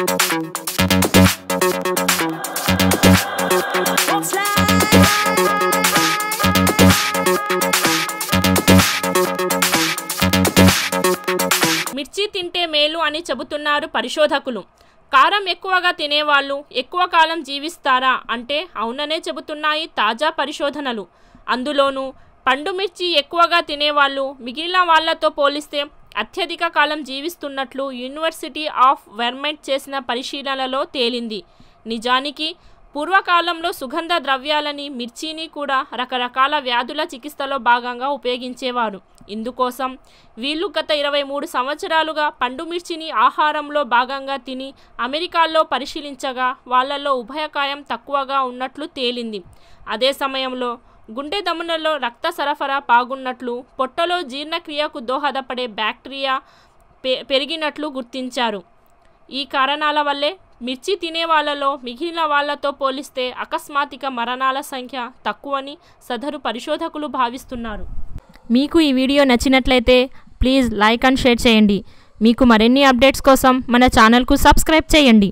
మిర్చి తింటే మేలు అని చెబుతున్నారు పరిశోధకులు కారం ఎక్కువగా తినేవాళ్ళు ఎక్కువ కాలం జీవిస్తారా అంటే అవుననే చెబుతున్నాయి తాజా పరిశోధనలు అందులోనూ పండు మిర్చి ఎక్కువగా తినేవాళ్ళు మిగిలిన వాళ్లతో పోలిస్తే అత్యధిక కాలం జీవిస్తున్నట్లు యూనివర్సిటీ ఆఫ్ వెర్మెంట్ చేసిన పరిశీలనలో తేలింది నిజానికి పూర్వకాలంలో సుగంధ ద్రవ్యాలని మిర్చిని కూడా రకరకాల వ్యాధుల చికిత్సలో భాగంగా ఉపయోగించేవారు ఇందుకోసం వీళ్ళు గత ఇరవై మూడు సంవత్సరాలుగా పండు మిర్చిని ఆహారంలో భాగంగా తిని అమెరికాలో పరిశీలించగా వాళ్ళలో ఉభయకాయం తక్కువగా ఉన్నట్లు తేలింది అదే సమయంలో గుండె దమనలో రక్త సరఫరా పాగున్నట్లు పొట్టలో జీర్ణక్రియకు దోహదపడే బ్యాక్టీరియా పె పెరిగినట్లు గుర్తించారు ఈ కారణాల వల్లే మిర్చి తినే వాళ్ళలో మిగిలిన వాళ్ళతో పోలిస్తే అకస్మాత్తిక మరణాల సంఖ్య తక్కువని సదరు పరిశోధకులు భావిస్తున్నారు మీకు ఈ వీడియో నచ్చినట్లయితే ప్లీజ్ లైక్ అండ్ షేర్ చేయండి మీకు మరిన్ని అప్డేట్స్ కోసం మన ఛానల్కు సబ్స్క్రైబ్ చేయండి